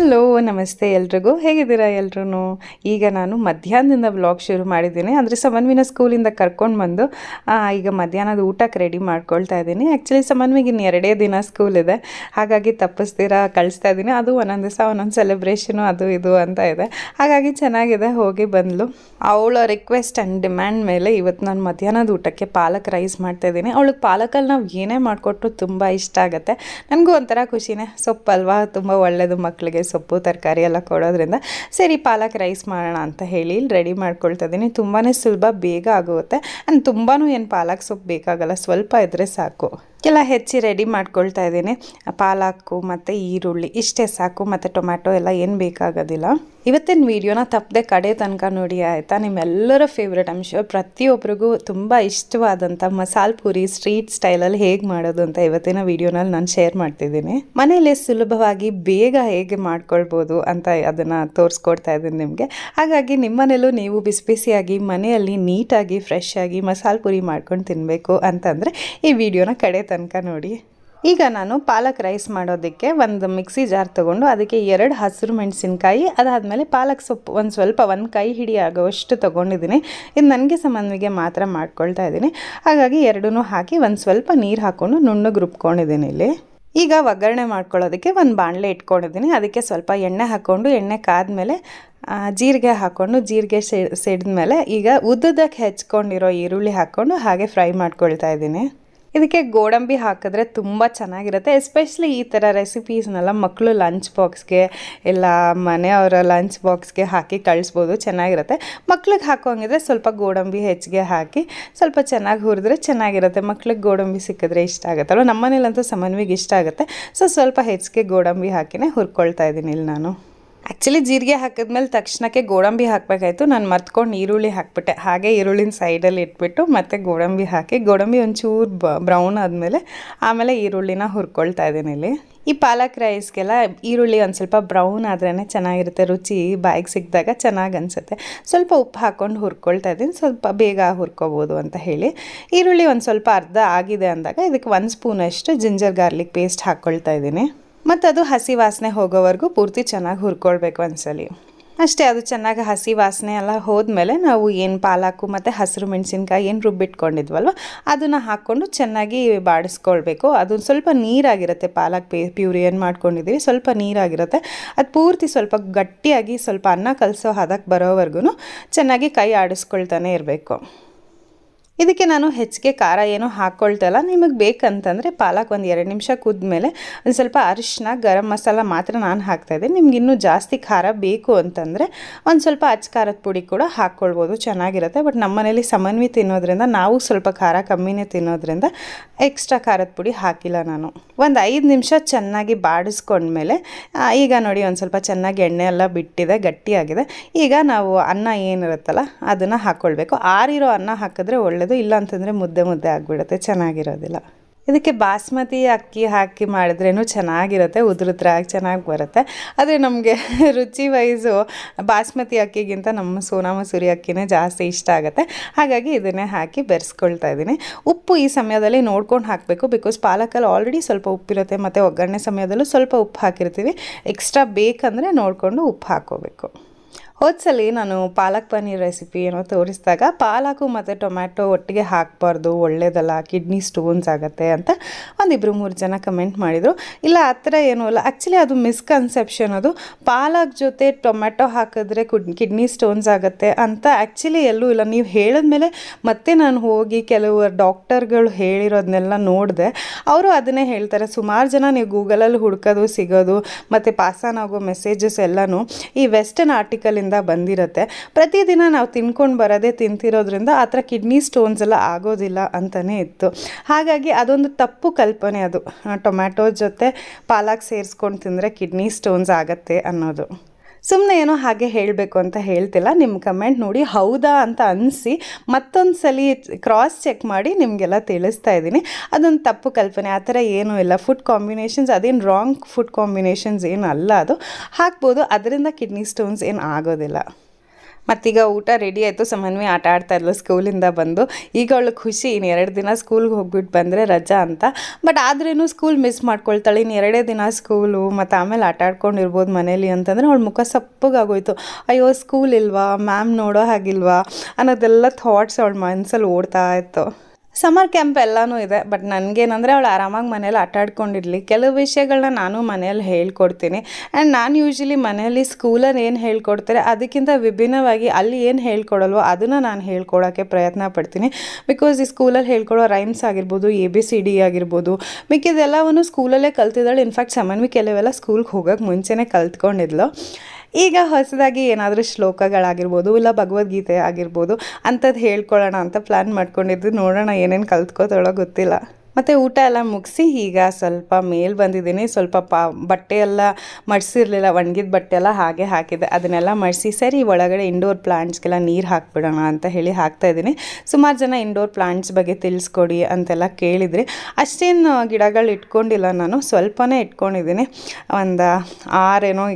hello ನಮಸ್ತೆ ಎಲ್ರಿಗೂ ಹೇಗಿದ್ದೀರಾ ಎಲ್ರೂ ಈಗ ನಾನು ಮಧ್ಯಾಹ್ನದಿಂದ ಬ್ಲಾಗ್ ಶುರು ಮಾಡಿದ್ದೀನಿ ಅಂದರೆ ಸಮನ್ವಿನ ಸ್ಕೂಲಿಂದ ಕರ್ಕೊಂಡು ಬಂದು ಈಗ ಮಧ್ಯಾಹ್ನದ ಊಟಕ್ಕೆ ರೆಡಿ ಮಾಡ್ಕೊಳ್ತಾ ಇದ್ದೀನಿ ಆ್ಯಕ್ಚುಲಿ ಸಮನ್ವಿಗೆ ಇನ್ನು ಎರಡೇ ದಿನ ಸ್ಕೂಲ್ ಇದೆ ಹಾಗಾಗಿ ತಪ್ಪಿಸ್ತೀರಾ ಕಳಿಸ್ತಾ ಇದ್ದೀನಿ ಅದು ಒಂದೊಂದು ದಿವಸ ಒಂದೊಂದು ಸೆಲೆಬ್ರೇಷನು ಅದು ಇದು ಅಂತ ಇದೆ ಹಾಗಾಗಿ ಚೆನ್ನಾಗಿದೆ ಹೋಗಿ ಬಂದಳು ಅವಳ ರಿಕ್ವೆಸ್ಟ್ ಆ್ಯಂಡ್ ಡಿಮ್ಯಾಂಡ್ ಮೇಲೆ ಇವತ್ತು ನಾನು ಮಧ್ಯಾಹ್ನದ ಊಟಕ್ಕೆ ಪಾಲಕ್ ರೈಸ್ ಮಾಡ್ತಾಯಿದ್ದೀನಿ ಅವಳಿಗೆ ಪಾಲಕಲ್ಲಿ ನಾವು ಏನೇ ಮಾಡಿಕೊಟ್ರು ತುಂಬ ಇಷ್ಟ ಆಗುತ್ತೆ ನನಗೂ ಒಂಥರ ಖುಷಿನೇ ಸೊಪ್ಪಲ್ವಾ ತುಂಬ ಒಳ್ಳೆಯದು ಮಕ್ಕಳಿಗೆ ಸೊಪ್ಪು ತರಕಾರಿ ಎಲ್ಲ ಕೊಡೋದ್ರಿಂದ ಸರಿ ಪಾಲಕ್ ರೈಸ್ ಮಾಡೋಣ ಅಂತ ಹೇಳಿ ರೆಡಿ ಮಾಡ್ಕೊಳ್ತಾ ಇದ್ದೀನಿ ತುಂಬಾ ಸುಲಭ ಬೇಗ ಆಗುತ್ತೆ ಆ್ಯಂಡ್ ತುಂಬಾ ಏನು ಪಾಲಕ್ ಸೊಪ್ಪು ಬೇಕಾಗಲ್ಲ ಸ್ವಲ್ಪ ಇದ್ದರೆ ಸಾಕು ಎಲ್ಲ ಹೆಚ್ಚಿ ರೆಡಿ ಮಾಡ್ಕೊಳ್ತಾ ಇದ್ದೀನಿ ಪಾಲಾಕು ಮತ್ತು ಈರುಳ್ಳಿ ಇಷ್ಟೇ ಸಾಕು ಮತ್ತು ಟೊಮ್ಯಾಟೊ ಎಲ್ಲ ಏನು ಬೇಕಾಗೋದಿಲ್ಲ ಇವತ್ತಿನ ವೀಡಿಯೋನ ತಪ್ಪದೆ ಕಡೆ ತನಕ ನೋಡಿ ಆಯಿತಾ ನಿಮ್ಮೆಲ್ಲರ ಫೇವ್ರೆಟ್ ಅಂಶ ಪ್ರತಿಯೊಬ್ಬರಿಗೂ ತುಂಬ ಇಷ್ಟವಾದಂಥ ಮಸಾಲ ಪೂರಿ ಸ್ಟ್ರೀಟ್ ಸ್ಟೈಲಲ್ಲಿ ಹೇಗೆ ಮಾಡೋದು ಅಂತ ಇವತ್ತಿನ ವೀಡಿಯೋನಲ್ಲಿ ನಾನು ಶೇರ್ ಮಾಡ್ತಿದ್ದೀನಿ ಮನೆಯಲ್ಲಿ ಸುಲಭವಾಗಿ ಬೇಗ ಹೇಗೆ ಮಾಡ್ಕೊಳ್ಬೋದು ಅಂತ ಅದನ್ನು ತೋರಿಸ್ಕೊಡ್ತಾ ಇದ್ದೀನಿ ನಿಮಗೆ ಹಾಗಾಗಿ ನಿಮ್ಮನೆಯಲ್ಲೂ ನೀವು ಬಿಸಿ ಬಿಸಿಯಾಗಿ ಮನೆಯಲ್ಲಿ ನೀಟಾಗಿ ಫ್ರೆಶ್ ಆಗಿ ಮಸಾಲೆ ಪೂರಿ ಮಾಡ್ಕೊಂಡು ತಿನ್ನಬೇಕು ಅಂತಂದರೆ ಈ ವಿಡಿಯೋನ ಕಡೆ ತನಕ ನೋಡಿ ಈಗ ನಾನು ಪಾಲಕ್ ರೈಸ್ ಮಾಡೋದಕ್ಕೆ ಒಂದು ಮಿಕ್ಸಿ ಜಾರ್ ತೊಗೊಂಡು ಅದಕ್ಕೆ ಎರಡು ಹಸಿರು ಮೆಣಸಿನ್ಕಾಯಿ ಅದಾದಮೇಲೆ ಪಾಲಕ್ ಸೊಪ್ಪು ಒಂದು ಸ್ವಲ್ಪ ಒಂದು ಕೈ ಹಿಡಿ ಆಗೋಷ್ಟು ತೊಗೊಂಡಿದ್ದೀನಿ ಇದು ನನಗೆ ಸಮನ್ವಿಗೆ ಮಾತ್ರ ಮಾಡ್ಕೊಳ್ತಾ ಇದ್ದೀನಿ ಹಾಗಾಗಿ ಎರಡೂ ಹಾಕಿ ಒಂದು ಸ್ವಲ್ಪ ನೀರು ಹಾಕ್ಕೊಂಡು ನುಣ್ಣಗೆ ರುಬ್ಕೊಂಡಿದ್ದೀನಿ ಇಲ್ಲಿ ಈಗ ಒಗ್ಗರಣೆ ಮಾಡ್ಕೊಳ್ಳೋದಕ್ಕೆ ಒಂದು ಬಾಣಲೆ ಇಟ್ಕೊಂಡಿದ್ದೀನಿ ಅದಕ್ಕೆ ಸ್ವಲ್ಪ ಎಣ್ಣೆ ಹಾಕ್ಕೊಂಡು ಎಣ್ಣೆ ಕಾದ್ಮೇಲೆ ಜೀರಿಗೆ ಹಾಕ್ಕೊಂಡು ಜೀರಿಗೆ ಸೆಡ್ದ ಮೇಲೆ ಈಗ ಉದ್ದಕ್ಕೆ ಹೆಚ್ಕೊಂಡಿರೋ ಈರುಳ್ಳಿ ಹಾಕ್ಕೊಂಡು ಹಾಗೆ ಫ್ರೈ ಮಾಡ್ಕೊಳ್ತಾ ಇದ್ದೀನಿ ಇದಕ್ಕೆ ಗೋಡಂಬಿ ಹಾಕಿದ್ರೆ ತುಂಬ ಚೆನ್ನಾಗಿರುತ್ತೆ ಎಸ್ಪೆಷಲಿ ಈ ಥರ ರೆಸಿಪೀಸ್ನೆಲ್ಲ ಮಕ್ಕಳು ಲಂಚ್ ಬಾಕ್ಸ್ಗೆ ಇಲ್ಲ ಮನೆಯವರ ಲಂಚ್ ಬಾಕ್ಸ್ಗೆ ಹಾಕಿ ಕಳಿಸ್ಬೋದು ಚೆನ್ನಾಗಿರುತ್ತೆ ಮಕ್ಳಿಗೆ ಹಾಕೋಂಗಿದ್ರೆ ಸ್ವಲ್ಪ ಗೋಡಂಬಿ ಹೆಚ್ಚಿಗೆ ಹಾಕಿ ಸ್ವಲ್ಪ ಚೆನ್ನಾಗಿ ಹುರಿದ್ರೆ ಚೆನ್ನಾಗಿರುತ್ತೆ ಮಕ್ಳಿಗೆ ಗೋಡಂಬಿ ಸಿಕ್ಕಿದ್ರೆ ಇಷ್ಟ ಆಗುತ್ತಲ್ವ ನಮ್ಮ ಮನೇಲಂತೂ ಸಮನ್ವಿಗೆ ಇಷ್ಟ ಆಗುತ್ತೆ ಸೊ ಸ್ವಲ್ಪ ಹೆಚ್ಚಿಗೆ ಗೋಡಂಬಿ ಹಾಕಿನೇ ಹುರ್ಕೊಳ್ತಾ ಇದ್ದೀನಿ ಇಲ್ಲಿ ನಾನು ಆ್ಯಕ್ಚುಲಿ ಜೀರಿಗೆ ಹಾಕಿದ್ಮೇಲೆ ತಕ್ಷಣಕ್ಕೆ ಗೋಡಂಬಿ ಹಾಕಬೇಕಾಯ್ತು ನಾನು ಮತ್ಕೊಂಡು ಈರುಳ್ಳಿ ಹಾಕ್ಬಿಟ್ಟೆ ಹಾಗೆ ಈರುಳ್ಳಿನ ಸೈಡಲ್ಲಿ ಇಟ್ಬಿಟ್ಟು ಮತ್ತು ಗೋಡಂಬಿ ಹಾಕಿ ಗೋಡಂಬಿ ಒಂಚೂರು ಬ್ರೌನ್ ಆದಮೇಲೆ ಆಮೇಲೆ ಈರುಳ್ಳಿನ ಹುರ್ಕೊಳ್ತಾ ಇದ್ದೀನಿ ಇಲ್ಲಿ ಈ ಪಾಲಕ್ ರೈಸ್ಗೆಲ್ಲ ಈರುಳ್ಳಿ ಒಂದು ಸ್ವಲ್ಪ ಬ್ರೌನ್ ಆದ್ರೇ ಚೆನ್ನಾಗಿರುತ್ತೆ ರುಚಿ ಬಾಯಿಗೆ ಸಿಕ್ಕಿದಾಗ ಚೆನ್ನಾಗಿ ಅನಿಸುತ್ತೆ ಸ್ವಲ್ಪ ಉಪ್ಪು ಹಾಕ್ಕೊಂಡು ಹುರ್ಕೊಳ್ತಾ ಇದ್ದೀನಿ ಸ್ವಲ್ಪ ಬೇಗ ಹುರ್ಕೋಬೋದು ಅಂತ ಹೇಳಿ ಈರುಳ್ಳಿ ಒಂದು ಸ್ವಲ್ಪ ಅರ್ಧ ಆಗಿದೆ ಅಂದಾಗ ಇದಕ್ಕೆ ಒಂದು ಸ್ಪೂನಷ್ಟು ಜಿಂಜರ್ ಗಾರ್ಲಿಕ್ ಪೇಸ್ಟ್ ಹಾಕ್ಕೊಳ್ತಾ ಇದ್ದೀನಿ ಮತ್ತು ಅದು ಹಸಿ ವಾಸನೆ ಹೋಗೋವರೆಗೂ ಪೂರ್ತಿ ಚೆನ್ನಾಗಿ ಹುರ್ಕೊಳ್ಬೇಕು ಒಂದ್ಸಲಿ ಅಷ್ಟೇ ಅದು ಚೆನ್ನಾಗಿ ಹಸಿ ವಾಸನೆ ಎಲ್ಲ ಹೋದ್ಮೇಲೆ ನಾವು ಏನು ಪಾಲಾಕು ಮತ್ತು ಹಸಿರು ಮೆಣಸಿನ್ಕಾಯಿ ಏನು ರುಬ್ಬಿಟ್ಕೊಂಡಿದ್ವಲ್ವ ಅದನ್ನು ಹಾಕ್ಕೊಂಡು ಚೆನ್ನಾಗಿ ಬಾಡಿಸ್ಕೊಳ್ಬೇಕು ಅದು ಸ್ವಲ್ಪ ನೀರಾಗಿರುತ್ತೆ ಪಾಲಕ್ ಪೇ ಪ್ಯೂರಿ ಏನು ಮಾಡ್ಕೊಂಡಿದ್ದೀವಿ ಸ್ವಲ್ಪ ನೀರಾಗಿರುತ್ತೆ ಅದು ಪೂರ್ತಿ ಸ್ವಲ್ಪ ಗಟ್ಟಿಯಾಗಿ ಸ್ವಲ್ಪ ಅನ್ನ ಕಲಸೋ ಹದಕ್ಕೆ ಬರೋವರೆಗೂ ಚೆನ್ನಾಗಿ ಕೈ ಆಡಿಸ್ಕೊಳ್ತಾನೆ ಇರಬೇಕು ಇದಕ್ಕೆ ನಾನು ಹೆಚ್ಚಿಗೆ ಖಾರ ಏನು ಹಾಕ್ಕೊಳ್ತಲ್ಲ ನಿಮಗೆ ಬೇಕಂತಂದರೆ ಪಾಲಕ್ ಒಂದು ಎರಡು ನಿಮಿಷ ಕುದ್ಮೇಲೆ ಒಂದು ಸ್ವಲ್ಪ ಅರಿಶಿನ ಗರಂ ಮಸಾಲ ಮಾತ್ರ ನಾನು ಹಾಕ್ತಾಯಿದ್ದೆ ನಿಮ್ಗೆ ಇನ್ನೂ ಜಾಸ್ತಿ ಖಾರ ಬೇಕು ಅಂತಂದರೆ ಒಂದು ಸ್ವಲ್ಪ ಅಚ್ಚ ಖಾರದ ಪುಡಿ ಕೂಡ ಹಾಕ್ಕೊಳ್ಬೋದು ಚೆನ್ನಾಗಿರುತ್ತೆ ಬಟ್ ನಮ್ಮ ಮನೇಲಿ ಸಮನ್ವಿ ತಿನ್ನೋದ್ರಿಂದ ನಾವು ಸ್ವಲ್ಪ ಖಾರ ಕಮ್ಮಿನೇ ತಿನ್ನೋದ್ರಿಂದ ಎಕ್ಸ್ಟ್ರಾ ಖಾರದ ಪುಡಿ ಹಾಕಿಲ್ಲ ನಾನು ಒಂದು ಐದು ನಿಮಿಷ ಚೆನ್ನಾಗಿ ಬಾಡಿಸ್ಕೊಂಡ್ಮೇಲೆ ಈಗ ನೋಡಿ ಒಂದು ಸ್ವಲ್ಪ ಚೆನ್ನಾಗಿ ಎಣ್ಣೆ ಎಲ್ಲ ಬಿಟ್ಟಿದೆ ಗಟ್ಟಿಯಾಗಿದೆ ಈಗ ನಾವು ಅನ್ನ ಏನಿರುತ್ತಲ್ಲ ಅದನ್ನು ಹಾಕ್ಕೊಳ್ಬೇಕು ಆರಿರೋ ಅನ್ನ ಹಾಕಿದ್ರೆ ಒಳ್ಳೆಯದು ಮಾಡೋದು ಇಲ್ಲ ಅಂತಂದರೆ ಮುದ್ದೆ ಮುದ್ದೆ ಆಗಿಬಿಡುತ್ತೆ ಚೆನ್ನಾಗಿರೋದಿಲ್ಲ ಇದಕ್ಕೆ ಬಾಸ್ಮತಿ ಅಕ್ಕಿ ಹಾಕಿ ಮಾಡಿದ್ರೇನು ಚೆನ್ನಾಗಿರುತ್ತೆ ಉದ್ರುದ್ರಾಗಿ ಚೆನ್ನಾಗಿ ಬರುತ್ತೆ ಆದರೆ ನಮಗೆ ರುಚಿ ವೈಸು ಬಾಸ್ಮತಿ ಅಕ್ಕಿಗಿಂತ ನಮ್ಮ ಸೋನಾ ಮಸೂರಿ ಅಕ್ಕಿನೇ ಜಾಸ್ತಿ ಇಷ್ಟ ಆಗುತ್ತೆ ಹಾಗಾಗಿ ಇದನ್ನೇ ಹಾಕಿ ಬೆರೆಸ್ಕೊಳ್ತಾ ಇದ್ದೀನಿ ಉಪ್ಪು ಈ ಸಮಯದಲ್ಲಿ ನೋಡ್ಕೊಂಡು ಹಾಕಬೇಕು ಬಿಕಾಸ್ ಪಾಲಕಲ್ಲಿ ಆಲ್ರೆಡಿ ಸ್ವಲ್ಪ ಉಪ್ಪಿರುತ್ತೆ ಮತ್ತು ಒಗ್ಗರಣೆ ಸಮಯದಲ್ಲೂ ಸ್ವಲ್ಪ ಉಪ್ಪು ಹಾಕಿರ್ತೀವಿ ಎಕ್ಸ್ಟ್ರಾ ಬೇಕಂದರೆ ನೋಡಿಕೊಂಡು ಉಪ್ಪು ಹಾಕೋಬೇಕು ಹೋದ್ಸಲಿ ನಾನು ಪಾಲಕ್ ಪನ್ನೀರ್ ರೆಸಿಪಿ ಏನೋ ತೋರಿಸಿದಾಗ ಪಾಲಕು ಮತ್ತು ಟೊಮ್ಯಾಟೊ ಒಟ್ಟಿಗೆ ಹಾಕಬಾರ್ದು ಒಳ್ಳೇದಲ್ಲ ಕಿಡ್ನಿ ಸ್ಟೋನ್ಸ್ ಆಗುತ್ತೆ ಅಂತ ಒಂದಿಬ್ಬರು ಮೂರು ಜನ ಕಮೆಂಟ್ ಮಾಡಿದರು ಇಲ್ಲ ಆ ಥರ ಏನೂ ಅಲ್ಲ ಆ್ಯಕ್ಚುಲಿ ಅದು ಮಿಸ್ಕನ್ಸೆಪ್ಷನ್ ಅದು ಪಾಲಕ್ ಜೊತೆ ಟೊಮ್ಯಾಟೊ ಹಾಕಿದ್ರೆ ಕುಡ್ ಕಿಡ್ನಿ ಸ್ಟೋನ್ಸ್ ಆಗುತ್ತೆ ಅಂತ ಆ್ಯಕ್ಚುಲಿ ಎಲ್ಲೂ ಇಲ್ಲ ನೀವು ಹೇಳಿದ್ಮೇಲೆ ಮತ್ತೆ ನಾನು ಹೋಗಿ ಕೆಲವು ಡಾಕ್ಟರ್ಗಳು ಹೇಳಿರೋದನ್ನೆಲ್ಲ ನೋಡಿದೆ ಅವರು ಅದನ್ನೇ ಹೇಳ್ತಾರೆ ಸುಮಾರು ಜನ ನೀವು ಗೂಗಲಲ್ಲಿ ಹುಡ್ಕೋದು ಸಿಗೋದು ಮತ್ತು ಪಾಸ್ ಆಗೋ ಮೆಸೇಜಸ್ ಎಲ್ಲನೂ ಈ ವೆಸ್ಟರ್ನ್ ಆರ್ಟಿಕಲಿಂದ ಬಂದಿರುತ್ತೆ ಪ್ರತಿದಿನ ನಾವು ತಿನ್ಕೊಂಡು ಬರೋದೇ ತಿಂತಿರೋದ್ರಿಂದ ಆ ಥರ ಕಿಡ್ನಿ ಸ್ಟೋನ್ಸ್ ಎಲ್ಲ ಆಗೋದಿಲ್ಲ ಅಂತಲೇ ಇತ್ತು ಹಾಗಾಗಿ ಅದೊಂದು ತಪ್ಪು ಕಲ್ಪನೆ ಅದು ಟೊಮ್ಯಾಟೊ ಜೊತೆ ಪಾಲಕ್ ಸೇರಿಸ್ಕೊಂಡು ತಿಂದರೆ ಕಿಡ್ನಿ ಸ್ಟೋನ್ಸ್ ಆಗತ್ತೆ ಅನ್ನೋದು ಸುಮ್ಮನೆ ಏನೋ ಹಾಗೆ ಹೇಳಬೇಕು ಅಂತ ಹೇಳ್ತಿಲ್ಲ ನಿಮ್ಮ ಕಮೆಂಟ್ ನೋಡಿ ಹೌದಾ ಅಂತ ಅನಿಸಿ ಮತ್ತೊಂದು ಸಲ ಕ್ರಾಸ್ ಚೆಕ್ ಮಾಡಿ ನಿಮಗೆಲ್ಲ ತಿಳಿಸ್ತಾ ಇದ್ದೀನಿ ಅದೊಂದು ತಪ್ಪು ಕಲ್ಪನೆ ಆ ಥರ ಏನೂ ಇಲ್ಲ ಫುಡ್ ಕಾಂಬಿನೇಷನ್ಸ್ ಅದೇನು ರಾಂಗ್ ಫುಡ್ ಕಾಂಬಿನೇಷನ್ಸ್ ಏನು ಅಲ್ಲ ಅದು ಹಾಕ್ಬೋದು ಅದರಿಂದ ಕಿಡ್ನಿ ಸ್ಟೋನ್ಸ್ ಏನು ಆಗೋದಿಲ್ಲ ಮತ್ತೀಗ ಊಟ ರೆಡಿ ಆಯಿತು ಸಮನ್ವಿ ಆಟ ಆಡ್ತಾ ಇದ್ಲು ಸ್ಕೂಲಿಂದ ಬಂದು ಈಗ ಅವಳು ಖುಷಿ ಇನ್ನು ಎರಡು ದಿನ ಸ್ಕೂಲ್ಗೆ ಹೋಗ್ಬಿಟ್ಟು ಬಂದರೆ ರಜಾ ಅಂತ ಬಟ್ ಆದ್ರೂ ಸ್ಕೂಲ್ ಮಿಸ್ ಮಾಡ್ಕೊಳ್ತಾಳೆ ಇನ್ನು ಎರಡೇ ದಿನ ಸ್ಕೂಲು ಮತ್ತು ಆಮೇಲೆ ಆಟ ಇರ್ಬೋದು ಮನೇಲಿ ಅಂತಂದರೆ ಅವಳ ಮುಖ ಸಪ್ಪಗಾಗೋಯ್ತು ಅಯ್ಯೋ ಸ್ಕೂಲ್ ಇಲ್ವಾ ಮ್ಯಾಮ್ ನೋಡೋ ಹಾಗಿಲ್ವಾ ಅನ್ನೋದೆಲ್ಲ ಥಾಟ್ಸ್ ಅವಳ ಮನಸ್ಸಲ್ಲಿ ಓಡ್ತಾ ಇತ್ತು ಸಮ್ಮರ್ ಕ್ಯಾಂಪ್ ಎಲ್ಲನೂ ಇದೆ ಬಟ್ ನನಗೇನಂದರೆ ಅವಳು ಆರಾಮಾಗಿ ಮನೇಲಿ ಆಟ ಆಡ್ಕೊಂಡಿರಲಿ ಕೆಲವು ವಿಷಯಗಳನ್ನ ನಾನು ಮನೆಯಲ್ಲಿ ಹೇಳ್ಕೊಡ್ತೀನಿ ಆ್ಯಂಡ್ ನಾನು ಯೂಶ್ವಲಿ ಮನೆಯಲ್ಲಿ ಸ್ಕೂಲಲ್ಲಿ ಏನು ಹೇಳ್ಕೊಡ್ತಾರೆ ಅದಕ್ಕಿಂತ ವಿಭಿನ್ನವಾಗಿ ಅಲ್ಲಿ ಏನು ಹೇಳ್ಕೊಡಲ್ವೋ ಅದನ್ನು ನಾನು ಹೇಳ್ಕೊಡೋಕ್ಕೆ ಪ್ರಯತ್ನ ಪಡ್ತೀನಿ ಬಿಕಾಸ್ ಈ ಸ್ಕೂಲಲ್ಲಿ ಹೇಳ್ಕೊಡೋ ರೈಮ್ಸ್ ಆಗಿರ್ಬೋದು ಎ ಬಿ ಸಿ ಡಿ ಆಗಿರ್ಬೋದು ಮಿಕ್ಕಿದೆಲ್ಲವನ್ನು ಸ್ಕೂಲಲ್ಲೇ ಕಲ್ತಿದ್ದಾಳೆ ಇನ್ಫ್ಯಾಕ್ಟ್ ಸಮನ್ವಿ ಕೆಲವೆಲ್ಲ ಸ್ಕೂಲ್ಗೆ ಹೋಗೋಕೆ ಮುಂಚೆನೇ ಕಲ್ತ್ಕೊಂಡಿದ್ಲು ಈಗ ಹೊಸದಾಗಿ ಏನಾದರೂ ಶ್ಲೋಕಗಳಾಗಿರ್ಬೋದು ಇಲ್ಲ ಭಗವದ್ಗೀತೆ ಆಗಿರ್ಬೋದು ಅಂಥದ್ದು ಹೇಳ್ಕೊಳ್ಳೋಣ ಅಂತ ಪ್ಲ್ಯಾನ್ ಮಾಡ್ಕೊಂಡಿದ್ದು ನೋಡೋಣ ಏನೇನು ಕಲ್ತ್ಕೋತಾಳೋ ಗೊತ್ತಿಲ್ಲ ಮತ್ತು ಊಟ ಎಲ್ಲ ಮುಗಿಸಿ ಈಗ ಸ್ವಲ್ಪ ಮೇಲೆ ಬಂದಿದ್ದೀನಿ ಸ್ವಲ್ಪ ಪಾ ಬಟ್ಟೆ ಎಲ್ಲ ಮಡಿಸಿರಲಿಲ್ಲ ಒಣಗಿದ ಬಟ್ಟೆ ಎಲ್ಲ ಹಾಗೆ ಹಾಕಿದೆ ಅದನ್ನೆಲ್ಲ ಮಡಿಸಿ ಸರಿ ಒಳಗಡೆ ಇಂಡೋರ್ ಪ್ಲಾಂಟ್ಸ್ಗೆಲ್ಲ ನೀರು ಹಾಕ್ಬಿಡೋಣ ಅಂತ ಹೇಳಿ ಹಾಕ್ತಾಯಿದ್ದೀನಿ ಸುಮಾರು ಜನ ಇಂಡೋರ್ ಪ್ಲಾಂಟ್ಸ್ ಬಗ್ಗೆ ತಿಳಿಸ್ಕೊಡಿ ಅಂತೆಲ್ಲ ಕೇಳಿದರೆ ಅಷ್ಟೇನು ಗಿಡಗಳು ಇಟ್ಕೊಂಡಿಲ್ಲ ನಾನು ಸ್ವಲ್ಪನೇ ಇಟ್ಕೊಂಡಿದ್ದೀನಿ ಒಂದು ಆರೇನೋ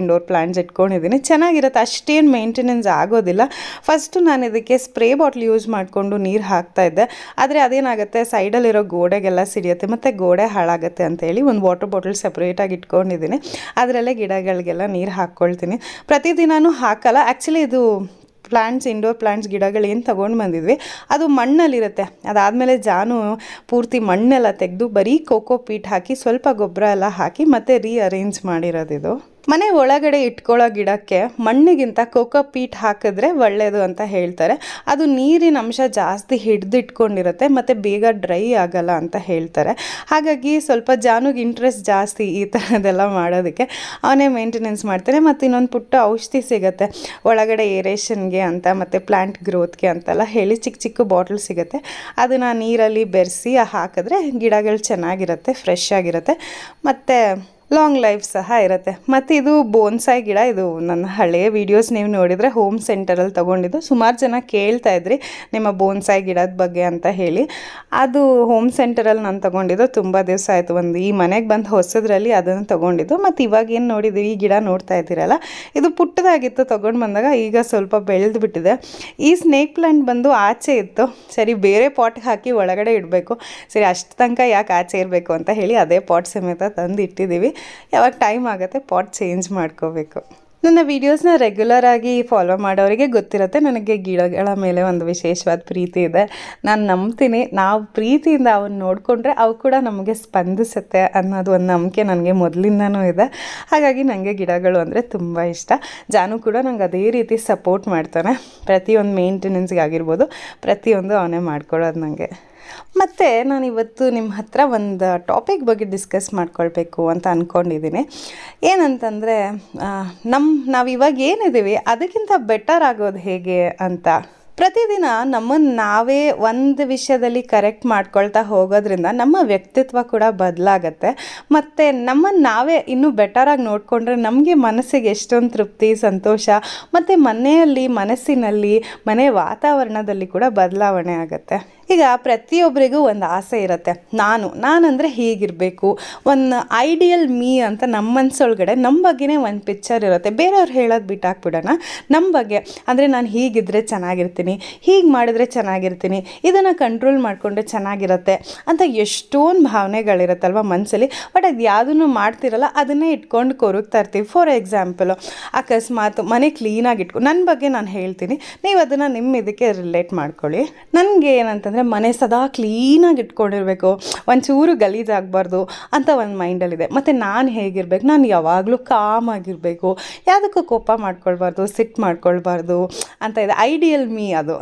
ಇಂಡೋರ್ ಪ್ಲಾಂಟ್ಸ್ ಇಟ್ಕೊಂಡಿದ್ದೀನಿ ಚೆನ್ನಾಗಿರುತ್ತೆ ಅಷ್ಟೇನು ಮೇಂಟೆನೆನ್ಸ್ ಆಗೋದಿಲ್ಲ ಫಸ್ಟು ನಾನು ಇದಕ್ಕೆ ಸ್ಪ್ರೇ ಬಾಟ್ಲ್ ಯೂಸ್ ಮಾಡಿಕೊಂಡು ನೀರು ಹಾಕ್ತಾಯಿದ್ದೆ ಆದರೆ ಅದೇನಾಗುತ್ತೆ ಸೈಡಲ್ಲಿರೋ ಗೋ ಗೋಡೆಗೆಲ್ಲ ಸಿಡಿಯುತ್ತೆ ಮತ್ತು ಗೋಡೆ ಹಾಳಾಗುತ್ತೆ ಅಂತೇಳಿ ಒಂದು ವಾಟರ್ ಬಾಟಲ್ ಸಪ್ರೇಟಾಗಿ ಇಟ್ಕೊಂಡಿದ್ದೀನಿ ಅದರಲ್ಲೇ ಗಿಡಗಳಿಗೆಲ್ಲ ನೀರು ಹಾಕ್ಕೊಳ್ತೀನಿ ಪ್ರತಿದಿನವೂ ಹಾಕಲ್ಲ ಆ್ಯಕ್ಚುಲಿ ಇದು ಪ್ಲ್ಯಾಂಟ್ಸ್ ಇಂಡೋರ್ ಪ್ಲ್ಯಾಂಟ್ಸ್ ಗಿಡಗಳು ಏನು ತೊಗೊಂಡು ಬಂದಿದ್ವಿ ಅದು ಮಣ್ಣಲ್ಲಿರುತ್ತೆ ಅದಾದಮೇಲೆ ಜಾನು ಪೂರ್ತಿ ಮಣ್ಣೆಲ್ಲ ತೆಗೆದು ಬರೀ ಕೋಕೋ ಪೀಟ್ ಹಾಕಿ ಸ್ವಲ್ಪ ಗೊಬ್ಬರ ಎಲ್ಲ ಹಾಕಿ ಮತ್ತು ರೀಅರೇಂಜ್ ಮಾಡಿರೋದಿದು ಮನೆ ಒಳಗಡೆ ಇಟ್ಕೊಳ್ಳೋ ಗಿಡಕ್ಕೆ ಮಣ್ಣಿಗಿಂತ ಕೋಕೋ ಪೀಟ್ ಹಾಕಿದ್ರೆ ಒಳ್ಳೆಯದು ಅಂತ ಹೇಳ್ತಾರೆ ಅದು ನೀರಿನ ಅಂಶ ಜಾಸ್ತಿ ಹಿಡಿದಿಟ್ಕೊಂಡಿರುತ್ತೆ ಮತ್ತು ಬೇಗ ಡ್ರೈ ಆಗಲ್ಲ ಅಂತ ಹೇಳ್ತಾರೆ ಹಾಗಾಗಿ ಸ್ವಲ್ಪ ಜಾನುಗೆ ಇಂಟ್ರೆಸ್ಟ್ ಜಾಸ್ತಿ ಈ ಥರದ್ದೆಲ್ಲ ಮಾಡೋದಕ್ಕೆ ಅವನೇ ಮೇಂಟೆನೆನ್ಸ್ ಮಾಡ್ತಾರೆ ಮತ್ತು ಇನ್ನೊಂದು ಪುಟ್ಟ ಔಷಧಿ ಸಿಗುತ್ತೆ ಒಳಗಡೆ ಏರೇಷನ್ಗೆ ಅಂತ ಮತ್ತು ಪ್ಲ್ಯಾಂಟ್ ಗ್ರೋತ್ಗೆ ಅಂತೆಲ್ಲ ಹೇಳಿ ಚಿಕ್ಕ ಚಿಕ್ಕ ಬಾಟಲ್ ಸಿಗುತ್ತೆ ಅದನ್ನು ನೀರಲ್ಲಿ ಬೆರೆಸಿ ಹಾಕಿದ್ರೆ ಗಿಡಗಳು ಚೆನ್ನಾಗಿರುತ್ತೆ ಫ್ರೆಶ್ ಆಗಿರುತ್ತೆ ಮತ್ತು ಲಾಂಗ್ ಲೈಫ್ ಸಹ ಇರುತ್ತೆ ಮತ್ತು ಇದು ಬೋನ್ಸಾಯಿ ಗಿಡ ಇದು ನನ್ನ ಹಳೆಯ ವೀಡಿಯೋಸ್ ನೀವು ನೋಡಿದರೆ ಹೋಮ್ ಸೆಂಟರಲ್ಲಿ ತೊಗೊಂಡಿದ್ದು ಸುಮಾರು ಜನ ಕೇಳ್ತಾ ಇದ್ರಿ ನಿಮ್ಮ ಬೋನ್ಸಾಯಿ ಗಿಡದ ಬಗ್ಗೆ ಅಂತ ಹೇಳಿ ಅದು ಹೋಮ್ ಸೆಂಟರಲ್ಲಿ ನಾನು ತೊಗೊಂಡಿದ್ದು ತುಂಬ ದಿವಸ ಆಯಿತು ಒಂದು ಈ ಮನೆಗೆ ಬಂದು ಹೊಸದ್ರಲ್ಲಿ ಅದನ್ನು ತೊಗೊಂಡಿದ್ದು ಮತ್ತು ಇವಾಗೇನು ನೋಡಿದ್ದೀವಿ ಈ ಗಿಡ ನೋಡ್ತಾ ಇದ್ದೀರಲ್ಲ ಇದು ಪುಟ್ಟದಾಗಿತ್ತು ತೊಗೊಂಡು ಬಂದಾಗ ಈಗ ಸ್ವಲ್ಪ ಬೆಳೆದು ಬಿಟ್ಟಿದೆ ಈ ಸ್ನೇಕ್ ಪ್ಲ್ಯಾಂಟ್ ಬಂದು ಆಚೆ ಇತ್ತು ಸರಿ ಬೇರೆ ಪಾಟ್ಗೆ ಹಾಕಿ ಒಳಗಡೆ ಇಡಬೇಕು ಸರಿ ಅಷ್ಟು ತನಕ ಯಾಕೆ ಆಚೆ ಇರಬೇಕು ಅಂತ ಹೇಳಿ ಅದೇ ಪಾಟ್ ಸಮೇತ ತಂದು ಇಟ್ಟಿದ್ದೀವಿ ಯಾವಾಗ ಟೈಮ್ ಆಗುತ್ತೆ ಪಾಟ್ ಚೇಂಜ್ ಮಾಡ್ಕೋಬೇಕು ನನ್ನ ವೀಡಿಯೋಸ್ನ ರೆಗ್ಯುಲರ್ ಆಗಿ ಫಾಲೋ ಮಾಡೋರಿಗೆ ಗೊತ್ತಿರುತ್ತೆ ನನಗೆ ಗಿಡಗಳ ಮೇಲೆ ಒಂದು ವಿಶೇಷವಾದ ಪ್ರೀತಿ ಇದೆ ನಾನು ನಂಬ್ತೀನಿ ನಾವು ಪ್ರೀತಿಯಿಂದ ಅವನ್ನ ನೋಡಿಕೊಂಡ್ರೆ ಅವು ಕೂಡ ನಮಗೆ ಸ್ಪಂದಿಸುತ್ತೆ ಅನ್ನೋದು ಒಂದು ನಂಬಿಕೆ ನನಗೆ ಮೊದಲಿಂದನೂ ಇದೆ ಹಾಗಾಗಿ ನನಗೆ ಗಿಡಗಳು ಅಂದರೆ ತುಂಬ ಇಷ್ಟ ಜಾನು ಕೂಡ ನಂಗೆ ಅದೇ ರೀತಿ ಸಪೋರ್ಟ್ ಮಾಡ್ತಾನೆ ಪ್ರತಿಯೊಂದು ಮೇಂಟೆನೆನ್ಸ್ಗೆ ಆಗಿರ್ಬೋದು ಪ್ರತಿಯೊಂದು ಅವನೇ ಮಾಡ್ಕೊಳ್ಳೋದು ನನಗೆ ಮತ್ತು ನಾನಿವತ್ತು ನಿಮ್ಮ ಹತ್ರ ಒಂದು ಟಾಪಿಕ್ ಬಗ್ಗೆ ಡಿಸ್ಕಸ್ ಮಾಡ್ಕೊಳ್ಬೇಕು ಅಂತ ಅಂದ್ಕೊಂಡಿದ್ದೀನಿ ಏನಂತಂದರೆ ನಮ್ಮ ಇವಾಗ ಏನಿದ್ದೀವಿ ಅದಕ್ಕಿಂತ ಬೆಟರ್ ಆಗೋದು ಹೇಗೆ ಅಂತ ಪ್ರತಿದಿನ ನಮ್ಮನ್ನು ನಾವೇ ಒಂದು ವಿಷಯದಲ್ಲಿ ಕರೆಕ್ಟ್ ಮಾಡ್ಕೊಳ್ತಾ ಹೋಗೋದ್ರಿಂದ ನಮ್ಮ ವ್ಯಕ್ತಿತ್ವ ಕೂಡ ಬದಲಾಗತ್ತೆ ಮತ್ತು ನಮ್ಮನ್ನು ನಾವೇ ಇನ್ನೂ ಬೆಟರಾಗಿ ನೋಡಿಕೊಂಡ್ರೆ ನಮಗೆ ಮನಸ್ಸಿಗೆ ಎಷ್ಟೊಂದು ತೃಪ್ತಿ ಸಂತೋಷ ಮತ್ತು ಮನೆಯಲ್ಲಿ ಮನಸ್ಸಿನಲ್ಲಿ ಮನೆ ವಾತಾವರಣದಲ್ಲಿ ಕೂಡ ಬದಲಾವಣೆ ಆಗುತ್ತೆ ಈಗ ಪ್ರತಿಯೊಬ್ಬರಿಗೂ ಒಂದು ಆಸೆ ಇರುತ್ತೆ ನಾನು ನಾನಂದರೆ ಹೀಗಿರಬೇಕು ಒಂದು ಐಡಿಯಲ್ ಮೀ ಅಂತ ನಮ್ಮ ಮನಸ್ಸೊಳಗಡೆ ನಮ್ಮ ಬಗ್ಗೆನೇ ಒಂದು ಪಿಕ್ಚರ್ ಇರುತ್ತೆ ಬೇರೆಯವ್ರು ಹೇಳೋದು ಬಿಟ್ಟಾಕ್ಬಿಡೋಣ ನಮ್ಮ ಬಗ್ಗೆ ಅಂದರೆ ನಾನು ಹೀಗಿದ್ದರೆ ಚೆನ್ನಾಗಿರ್ತೀನಿ ಹೀಗೆ ಮಾಡಿದ್ರೆ ಚೆನ್ನಾಗಿರ್ತೀನಿ ಇದನ್ನು ಕಂಟ್ರೋಲ್ ಮಾಡಿಕೊಂಡ್ರೆ ಚೆನ್ನಾಗಿರುತ್ತೆ ಅಂತ ಎಷ್ಟೊಂದು ಭಾವನೆಗಳಿರುತ್ತಲ್ವ ಮನಸ್ಸಲ್ಲಿ ಬಟ್ ಅದು ಯಾವುದನ್ನು ಮಾಡ್ತಿರಲ್ಲ ಅದನ್ನೇ ಇಟ್ಕೊಂಡು ಕೊರಗ್ತಾ ಇರ್ತೀವಿ ಫಾರ್ ಎಕ್ಸಾಂಪಲು ಅಕಸ್ಮಾತ್ ಮನೆ ಕ್ಲೀನಾಗಿ ಇಟ್ಕೊ ನನ್ನ ಬಗ್ಗೆ ನಾನು ಹೇಳ್ತೀನಿ ನೀವು ಅದನ್ನು ನಿಮ್ಮ ಇದಕ್ಕೆ ರಿಲೇಟ್ ಮಾಡ್ಕೊಳ್ಳಿ ನನಗೆ ಏನಂತ ಅಂದರೆ ಮನೆ ಸದಾ ಕ್ಲೀನಾಗಿ ಇಟ್ಕೊಂಡಿರಬೇಕು ಒಂಚೂರು ಗಲೀಜಾಗಬಾರ್ದು ಅಂತ ಒಂದು ಮೈಂಡಲ್ಲಿದೆ ಮತ್ತು ನಾನು ಹೇಗಿರಬೇಕು ನಾನು ಯಾವಾಗಲೂ ಕಾಮ್ ಆಗಿರಬೇಕು ಯಾವುದಕ್ಕೂ ಕೋಪ ಮಾಡ್ಕೊಳ್ಬಾರ್ದು ಸಿಟ್ ಮಾಡ್ಕೊಳ್ಬಾರ್ದು ಅಂತ ಇದೆ ಐಡಿಯಲ್ ಮೀ ಅದು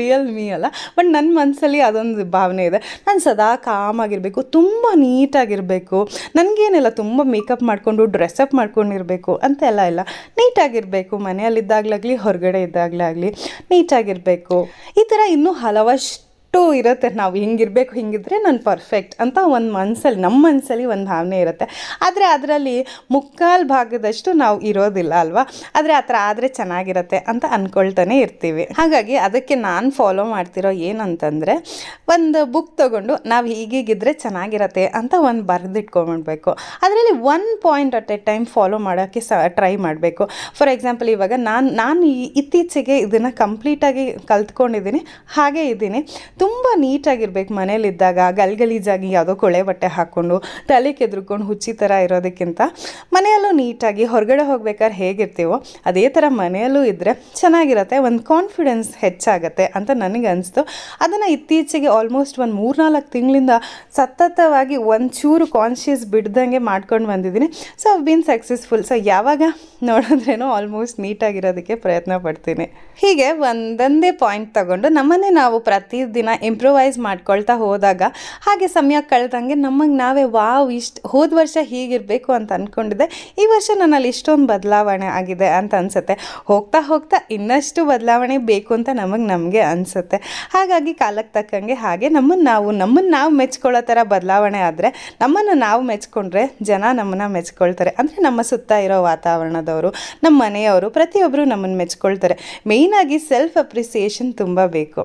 ರಿಯಲ್ ಮೀ ಅಲ್ಲ ಬಟ್ ನನ್ನ ಮನಸ್ಸಲ್ಲಿ ಅದೊಂದು ಭಾವನೆ ಇದೆ ನಾನು ಸದಾ ಕಾಮ್ ಆಗಿರಬೇಕು ತುಂಬ ನೀಟಾಗಿರಬೇಕು ನನಗೇನೆಲ್ಲ ತುಂಬ ಮೇಕಪ್ ಮಾಡಿಕೊಂಡು ಅಪ್ ಮಾಡ್ಕೊಂಡಿರಬೇಕು ಅಂತೆಲ್ಲ ಇಲ್ಲ ನೀಟಾಗಿರಬೇಕು ಮನೆಯಲ್ಲಿದ್ದಾಗಲಾಗಲಿ ಹೊರಗಡೆ ಇದ್ದಾಗಲಾಗಲಿ ನೀಟಾಗಿರಬೇಕು ಈ ಥರ ಇನ್ನೂ ಹಲವಷ್ಟು ಅಷ್ಟು ಇರುತ್ತೆ ನಾವು ಹಿಂಗಿರಬೇಕು ಹಿಂಗಿದ್ರೆ ನಾನು ಪರ್ಫೆಕ್ಟ್ ಅಂತ ಒಂದು ಮನಸ್ಸಲ್ಲಿ ನಮ್ಮ ಮನಸ್ಸಲ್ಲಿ ಒಂದು ಭಾವನೆ ಇರುತ್ತೆ ಆದರೆ ಅದರಲ್ಲಿ ಮುಕ್ಕಾಲು ಭಾಗದಷ್ಟು ನಾವು ಇರೋದಿಲ್ಲ ಅಲ್ವಾ ಆದರೆ ಆ ಥರ ಆದರೆ ಚೆನ್ನಾಗಿರುತ್ತೆ ಅಂತ ಅಂದ್ಕೊಳ್ತಾನೆ ಇರ್ತೀವಿ ಹಾಗಾಗಿ ಅದಕ್ಕೆ ನಾನು ಫಾಲೋ ಮಾಡ್ತಿರೋ ಏನಂತಂದರೆ ಒಂದು ಬುಕ್ ತೊಗೊಂಡು ನಾವು ಹೀಗೀಗಿದ್ರೆ ಚೆನ್ನಾಗಿರತ್ತೆ ಅಂತ ಒಂದು ಬರೆದಿಟ್ಕೊಂಡ್ಬಿಡ್ಬೇಕು ಅದರಲ್ಲಿ one point at a time follow ಮಾಡೋಕ್ಕೆ ಸ ಟ್ರೈ ಮಾಡಬೇಕು ಫಾರ್ ಎಕ್ಸಾಂಪಲ್ ಇವಾಗ ನಾನು ನಾನು ಇತ್ತೀಚೆಗೆ ಇದನ್ನು ಕಂಪ್ಲೀಟಾಗಿ ಕಲ್ತ್ಕೊಂಡಿದ್ದೀನಿ ಹಾಗೆ ಇದ್ದೀನಿ ತುಂಬ ನೀಟಾಗಿರ್ಬೇಕು ಮನೇಲಿದ್ದಾಗ ಗಲ್ಗಲೀಜಾಗಿ ಯಾವುದೋ ಕೊಳೆ ಬಟ್ಟೆ ಹಾಕ್ಕೊಂಡು ತಲೆ ಕೆದ್ರುಕೊಂಡು ಹುಚ್ಚಿ ಥರ ಇರೋದಕ್ಕಿಂತ ಮನೆಯಲ್ಲೂ ನೀಟಾಗಿ ಹೊರಗಡೆ ಹೋಗ್ಬೇಕಾದ್ರೆ ಹೇಗಿರ್ತೀವೋ ಅದೇ ಥರ ಮನೆಯಲ್ಲೂ ಇದ್ದರೆ ಚೆನ್ನಾಗಿರುತ್ತೆ ಒಂದು ಕಾನ್ಫಿಡೆನ್ಸ್ ಹೆಚ್ಚಾಗುತ್ತೆ ಅಂತ ನನಗೆ ಅನಿಸ್ತು ಅದನ್ನು ಇತ್ತೀಚೆಗೆ ಆಲ್ಮೋಸ್ಟ್ ಒಂದು ಮೂರ್ನಾಲ್ಕು ತಿಂಗಳಿಂದ ಸತತವಾಗಿ ಒಂದು ಚೂರು ಕಾನ್ಷಿಯಸ್ ಬಿಡ್ದಂಗೆ ಮಾಡ್ಕೊಂಡು ಬಂದಿದ್ದೀನಿ ಸೊ ಬೀನ್ ಸಕ್ಸಸ್ಫುಲ್ ಸೊ ಯಾವಾಗ ನೋಡಿದ್ರೇನು ಆಲ್ಮೋಸ್ಟ್ ನೀಟಾಗಿರೋದಕ್ಕೆ ಪ್ರಯತ್ನ ಪಡ್ತೀನಿ ಹೀಗೆ ಒಂದೊಂದೇ ಪಾಯಿಂಟ್ ತಗೊಂಡು ನಮ್ಮನ್ನೇ ನಾವು ಪ್ರತಿದಿನ ಇಂಪ್ ಇಂಪ್ರೊವೈಸ್ ಮಾಡ್ಕೊಳ್ತಾ ಹೋದಾಗ ಹಾಗೆ ಸಮಯ ಕಳೆದಂಗೆ ನಮಗೆ ನಾವೇ ವಾವ್ ಇಷ್ಟು ಹೋದ ವರ್ಷ ಹೀಗಿರಬೇಕು ಅಂತ ಅಂದ್ಕೊಂಡಿದ್ದೆ ಈ ವರ್ಷ ನನ್ನಲ್ಲಿ ಇಷ್ಟೊಂದು ಬದಲಾವಣೆ ಆಗಿದೆ ಅಂತ ಅನಿಸುತ್ತೆ ಹೋಗ್ತಾ ಹೋಗ್ತಾ ಇನ್ನಷ್ಟು ಬದಲಾವಣೆ ಬೇಕು ಅಂತ ನಮಗೆ ನಮಗೆ ಅನಿಸುತ್ತೆ ಹಾಗಾಗಿ ಕಾಲಕ್ಕೆ ತಕ್ಕಂಗೆ ಹಾಗೆ ನಮ್ಮನ್ನು ನಾವು ನಮ್ಮನ್ನು ನಾವು ಮೆಚ್ಕೊಳ್ಳೋ ಥರ ಬದಲಾವಣೆ ಆದರೆ ನಮ್ಮನ್ನು ನಾವು ಮೆಚ್ಕೊಂಡ್ರೆ ಜನ ನಮ್ಮನ್ನು ಮೆಚ್ಕೊಳ್ತಾರೆ ಅಂದರೆ ನಮ್ಮ ಸುತ್ತ ಇರೋ ವಾತಾವರಣದವರು ನಮ್ಮ ಮನೆಯವರು ಪ್ರತಿಯೊಬ್ಬರು ನಮ್ಮನ್ನು ಮೆಚ್ಕೊಳ್ತಾರೆ ಮೇಯ್ನಾಗಿ ಸೆಲ್ಫ್ ಅಪ್ರಿಸಿಯೇಷನ್ ತುಂಬ ಬೇಕು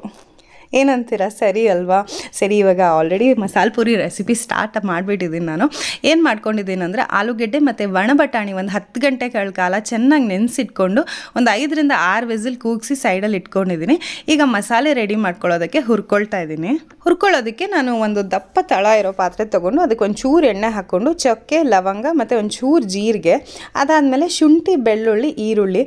ಏನಂತೀರಾ ಸರಿ ಅಲ್ವಾ ಸರಿ ಇವಾಗ already masala puri recipe start ಮಾಡಿಬಿಟ್ಟಿದ್ದೀನಿ ನಾನು ಏನು ಮಾಡ್ಕೊಂಡಿದ್ದೀನಿ ಅಂದರೆ ಆಲೂಗೆಡ್ಡೆ ಮತ್ತು ಒಣ ಬಟಾಣಿ ಒಂದು ಹತ್ತು ಗಂಟೆಗಳ ಕಾಲ ಚೆನ್ನಾಗಿ ನೆನೆಸಿಟ್ಕೊಂಡು ಒಂದು ಐದರಿಂದ ಆರು ವಿಸಿಲ್ ಕೂಗಿಸಿ ಸೈಡಲ್ಲಿ ಇಟ್ಕೊಂಡಿದ್ದೀನಿ ಈಗ ಮಸಾಲೆ ರೆಡಿ ಮಾಡ್ಕೊಳ್ಳೋದಕ್ಕೆ ಹುರ್ಕೊಳ್ತಾ ಇದ್ದೀನಿ ಹುರ್ಕೊಳ್ಳೋದಕ್ಕೆ ನಾನು ಒಂದು ದಪ್ಪ ತಳ ಇರೋ ಪಾತ್ರೆ ತೊಗೊಂಡು ಅದಕ್ಕೆ ಒಂಚೂರು ಎಣ್ಣೆ ಹಾಕ್ಕೊಂಡು ಚಕ್ಕೆ ಲವಂಗ ಮತ್ತು ಒಂಚೂರು ಜೀರಿಗೆ ಅದಾದಮೇಲೆ ಶುಂಠಿ ಬೆಳ್ಳುಳ್ಳಿ ಈರುಳ್ಳಿ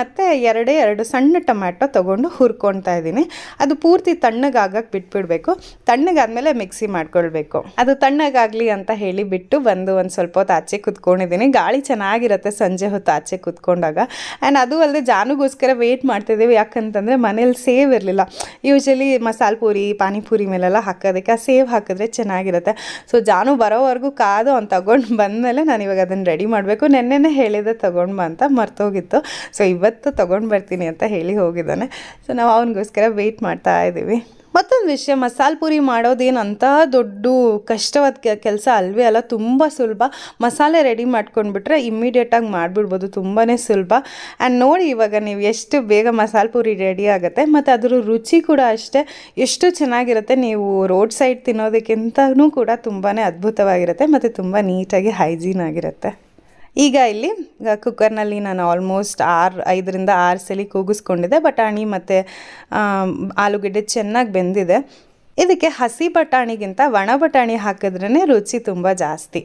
ಮತ್ತು ಎರಡೇ ಎರಡು ಸಣ್ಣ ಟೊಮ್ಯಾಟೊ ತೊಗೊಂಡು ಹುರ್ಕೊಳ್ತಾ ಇದ್ದೀನಿ ಅದು ಪೂರ್ತಿ ಪೂರ್ತಿ ತಣ್ಣಗಾಗಕ್ಕೆ ಬಿಟ್ಬಿಡ್ಬೇಕು ತಣ್ಣಗಾದ್ಮೇಲೆ ಮಿಕ್ಸಿ ಮಾಡ್ಕೊಳ್ಬೇಕು ಅದು ತಣ್ಣಗಾಗಲಿ ಅಂತ ಹೇಳಿ ಬಿಟ್ಟು ಬಂದು ಒಂದು ಸ್ವಲ್ಪ ಹೊತ್ತು ಆಚೆ ಕುತ್ಕೊಂಡಿದ್ದೀನಿ ಗಾಳಿ ಚೆನ್ನಾಗಿರುತ್ತೆ ಸಂಜೆ ಹೊತ್ತು ಆಚೆ ಕುತ್ಕೊಂಡಾಗ ಆ್ಯಂಡ್ ಅದು ಅಲ್ಲದೆ ಜಾನುಗೋಸ್ಕರ ವೆಯ್ಟ್ ಮಾಡ್ತಿದ್ದೀವಿ ಯಾಕಂತಂದರೆ ಮನೇಲಿ ಸೇವ್ ಇರಲಿಲ್ಲ ಯೂಶ್ವಲಿ ಮಸಾಲೆ ಪೂರಿ ಪಾನಿಪುರಿ ಮೇಲೆಲ್ಲ ಹಾಕೋದಕ್ಕೆ ಆ ಸೇವ್ ಹಾಕಿದ್ರೆ ಚೆನ್ನಾಗಿರುತ್ತೆ ಸೊ ಜಾನು ಬರೋವರೆಗೂ ಕಾದು ಅವ್ನು ತಗೊಂಡು ಬಂದಮೇಲೆ ನಾನು ಇವಾಗ ಅದನ್ನು ರೆಡಿ ಮಾಡಬೇಕು ನೆನ್ನೆನೇ ಹೇಳಿದೆ ತೊಗೊಂಡು ಅಂತ ಮರ್ತೋಗಿತ್ತು ಸೊ ಇವತ್ತು ತೊಗೊಂಡು ಬರ್ತೀನಿ ಅಂತ ಹೇಳಿ ಹೋಗಿದ್ದಾನೆ ಸೊ ನಾವು ಅವನಿಗೋಸ್ಕರ ವೇಟ್ ಮಾಡ್ತಾ ಇದ್ದೀವಿ ಮತ್ತೊಂದು ವಿಷಯ ಮಸಾಲೆ ಪೂರಿ ಮಾಡೋದೇನು ಅಂತಹ ದೊಡ್ಡ ಕಷ್ಟವಾದ ಕೆಲಸ ಅಲ್ವೇ ಅಲ್ಲ ತುಂಬ ಸುಲಭ ಮಸಾಲೆ ರೆಡಿ ಮಾಡ್ಕೊಂಡ್ಬಿಟ್ರೆ ಇಮ್ಮಿಡಿಯೇಟಾಗಿ ಮಾಡಿಬಿಡ್ಬೋದು ತುಂಬಾ ಸುಲಭ ಆ್ಯಂಡ್ ನೋಡಿ ಇವಾಗ ನೀವು ಎಷ್ಟು ಬೇಗ ಮಸಾಲೆ ಪೂರಿ ರೆಡಿ ಆಗುತ್ತೆ ಮತ್ತು ಅದರ ರುಚಿ ಕೂಡ ಅಷ್ಟೇ ಎಷ್ಟು ಚೆನ್ನಾಗಿರುತ್ತೆ ನೀವು ರೋಡ್ ಸೈಡ್ ತಿನ್ನೋದಕ್ಕಿಂತನೂ ಕೂಡ ತುಂಬಾ ಅದ್ಭುತವಾಗಿರುತ್ತೆ ಮತ್ತು ತುಂಬ ನೀಟಾಗಿ ಹೈಜೀನ್ ಆಗಿರುತ್ತೆ ಈಗ ಇಲ್ಲಿ ಕುಕ್ಕರ್ನಲ್ಲಿ ನಾನು ಆಲ್ಮೋಸ್ಟ್ ಆರು ಐದರಿಂದ ಆರು ಸಲ ಕೂಗಿಸ್ಕೊಂಡಿದ್ದೆ ಬಟಾಣಿ ಮತ್ತು ಆಲೂಗಡ್ಡೆ ಚೆನ್ನಾಗಿ ಬೆಂದಿದೆ ಇದಕ್ಕೆ ಹಸಿ ಬಟಾಣಿಗಿಂತ ಒಣ ಬಟಾಣಿ ಹಾಕಿದ್ರೇ ರುಚಿ ತುಂಬ ಜಾಸ್ತಿ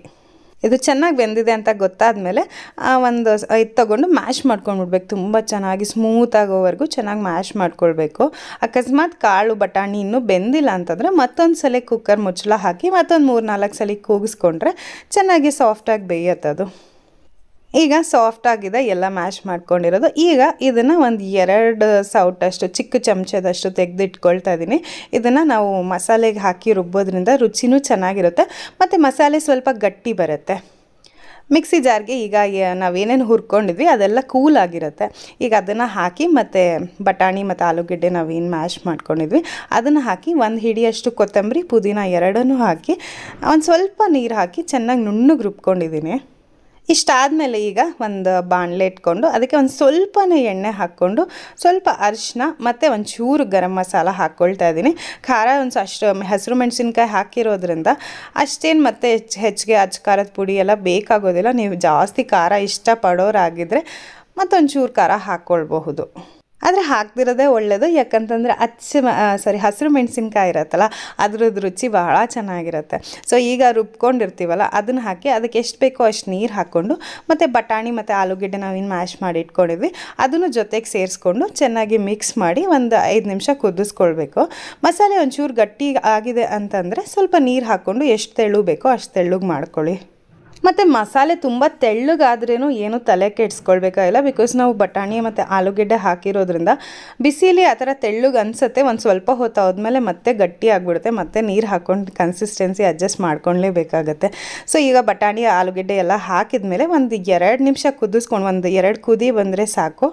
ಇದು ಚೆನ್ನಾಗಿ ಬೆಂದಿದೆ ಅಂತ ಗೊತ್ತಾದ ಮೇಲೆ ಒಂದು ಇದು ತೊಗೊಂಡು ಮ್ಯಾಶ್ ಮಾಡ್ಕೊಂಡು ಬಿಡ್ಬೇಕು ತುಂಬ ಚೆನ್ನಾಗಿ ಸ್ಮೂತ್ ಆಗೋವರೆಗೂ ಚೆನ್ನಾಗಿ ಮ್ಯಾಶ್ ಮಾಡ್ಕೊಳ್ಬೇಕು ಅಕಸ್ಮಾತ್ ಕಾಳು ಬಟಾಣಿ ಇನ್ನೂ ಬೆಂದಿಲ್ಲ ಅಂತಂದರೆ ಮತ್ತೊಂದು ಸಲ ಕುಕ್ಕರ್ ಮುಚ್ಚಳ ಹಾಕಿ ಮತ್ತೊಂದು ಮೂರು ನಾಲ್ಕು ಸಲ ಕೂಗಿಸ್ಕೊಂಡ್ರೆ ಚೆನ್ನಾಗಿ ಸಾಫ್ಟಾಗಿ ಬೇಯತ್ತದು ಈಗ ಸಾಫ್ಟ್ ಆಗಿದೆ ಎಲ್ಲ ಮ್ಯಾಶ್ ಮಾಡ್ಕೊಂಡಿರೋದು ಈಗ ಇದನ್ನು ಒಂದು ಎರಡು ಸೌಟಷ್ಟು ಚಿಕ್ಕ ಚಮಚದಷ್ಟು ತೆಗೆದಿಟ್ಕೊಳ್ತಾ ಇದ್ದೀನಿ ಇದನ್ನು ನಾವು ಮಸಾಲೆಗೆ ಹಾಕಿ ರುಬ್ಬೋದ್ರಿಂದ ರುಚಿನೂ ಚೆನ್ನಾಗಿರುತ್ತೆ ಮತ್ತು ಮಸಾಲೆ ಸ್ವಲ್ಪ ಗಟ್ಟಿ ಬರುತ್ತೆ ಮಿಕ್ಸಿ ಜಾರ್ಗೆ ಈಗ ನಾವೇನೇನು ಹುರ್ಕೊಂಡಿದ್ವಿ ಅದೆಲ್ಲ ಕೂಲ್ ಆಗಿರುತ್ತೆ ಈಗ ಅದನ್ನು ಹಾಕಿ ಮತ್ತು ಬಟಾಣಿ ಮತ್ತು ಆಲೂಗಡ್ಡೆ ನಾವೇನು ಮ್ಯಾಶ್ ಮಾಡ್ಕೊಂಡಿದ್ವಿ ಅದನ್ನು ಹಾಕಿ ಒಂದು ಹಿಡಿಯಷ್ಟು ಕೊತ್ತಂಬರಿ ಪುದೀನ ಎರಡನ್ನೂ ಹಾಕಿ ಒಂದು ಸ್ವಲ್ಪ ನೀರು ಹಾಕಿ ಚೆನ್ನಾಗಿ ನುಣ್ಣಗೆ ರುಬ್ಕೊಂಡಿದ್ದೀನಿ ಇಷ್ಟಾದಮೇಲೆ ಈಗ ಒಂದು ಬಾಣಲೆ ಇಟ್ಕೊಂಡು ಅದಕ್ಕೆ ಒಂದು ಸ್ವಲ್ಪನೇ ಎಣ್ಣೆ ಹಾಕ್ಕೊಂಡು ಸ್ವಲ್ಪ ಅರಿಶಿನ ಮತ್ತು ಒಂಚೂರು ಗರಂ ಮಸಾಲ ಹಾಕ್ಕೊಳ್ತಾ ಇದ್ದೀನಿ ಖಾರ ಒಂದು ಅಷ್ಟು ಹಸಿರು ಮೆಣಸಿನ್ಕಾಯಿ ಹಾಕಿರೋದ್ರಿಂದ ಅಷ್ಟೇನು ಮತ್ತೆ ಹೆಚ್ಚು ಹೆಚ್ಚಿಗೆ ಅಚ್ಚ ಖಾರದ ಪುಡಿ ಎಲ್ಲ ಬೇಕಾಗೋದಿಲ್ಲ ನೀವು ಜಾಸ್ತಿ ಖಾರ ಇಷ್ಟಪಡೋರಾಗಿದ್ದರೆ ಮತ್ತೊಂಚೂರು ಖಾರ ಹಾಕ್ಕೊಳ್ಬಹುದು ಆದರೆ ಹಾಕ್ತಿರೋದೇ ಒಳ್ಳೆಯದು ಯಾಕಂತಂದರೆ ಅಚ್ಚ ಸಾರಿ ಹಸಿರು ಮೆಣಸಿನ್ಕಾಯಿ ಇರುತ್ತಲ್ಲ ಅದ್ರದ್ದು ರುಚಿ ಬಹಳ ಚೆನ್ನಾಗಿರುತ್ತೆ ಸೊ ಈಗ ರುಬ್ಕೊಂಡಿರ್ತೀವಲ್ಲ ಅದನ್ನು ಹಾಕಿ ಅದಕ್ಕೆ ಎಷ್ಟು ಬೇಕೋ ಅಷ್ಟು ನೀರು ಹಾಕ್ಕೊಂಡು ಮತ್ತು ಬಟಾಣಿ ಮತ್ತು ಆಲೂಗಡ್ಡೆ ನಾವೇನು ಮ್ಯಾಶ್ ಮಾಡಿ ಇಟ್ಕೊಂಡಿದ್ವಿ ಅದನ್ನು ಜೊತೆಗೆ ಸೇರಿಸ್ಕೊಂಡು ಚೆನ್ನಾಗಿ ಮಿಕ್ಸ್ ಮಾಡಿ ಒಂದು ಐದು ನಿಮಿಷ ಕುದಿಸ್ಕೊಳ್ಬೇಕು ಮಸಾಲೆ ಒಂಚೂರು ಗಟ್ಟಿ ಆಗಿದೆ ಅಂತಂದರೆ ಸ್ವಲ್ಪ ನೀರು ಹಾಕ್ಕೊಂಡು ಎಷ್ಟು ತೆಳ್ಳು ಬೇಕೋ ಅಷ್ಟು ತೆಳ್ಳಗೆ ಮಾಡ್ಕೊಳ್ಳಿ ಮತ್ತು ಮಸಾಲೆ ತುಂಬ ತೆಳ್ಳಗಾದ್ರೂ ಏನು ತಲೆ ಕೆಡಿಸ್ಕೊಳ್ಬೇಕಾಗಿಲ್ಲ ಬಿಕಾಸ್ ನಾವು ಬಟಾಣಿ ಮತ್ತು ಆಲೂಗೆಡ್ಡೆ ಹಾಕಿರೋದ್ರಿಂದ ಬಿಸಿಲಿ ಆ ಥರ ತೆಳ್ಳಗೆ ಅನಿಸುತ್ತೆ ಒಂದು ಸ್ವಲ್ಪ ಹೊತ್ತು ಹೋದ್ಮೇಲೆ ಮತ್ತೆ ಗಟ್ಟಿ ಆಗಿಬಿಡುತ್ತೆ ಮತ್ತು ನೀರು ಹಾಕ್ಕೊಂಡು ಕನ್ಸಿಸ್ಟೆನ್ಸಿ ಅಡ್ಜಸ್ಟ್ ಬೇಕಾಗುತ್ತೆ ಸೊ ಈಗ ಬಟಾಣಿ ಆಲೂಗೆಡ್ಡೆ ಎಲ್ಲ ಹಾಕಿದ ಮೇಲೆ ಒಂದು ಎರಡು ನಿಮಿಷ ಕುದಿಸ್ಕೊಂಡು ಒಂದು ಎರಡು ಕುದಿ ಬಂದರೆ ಸಾಕು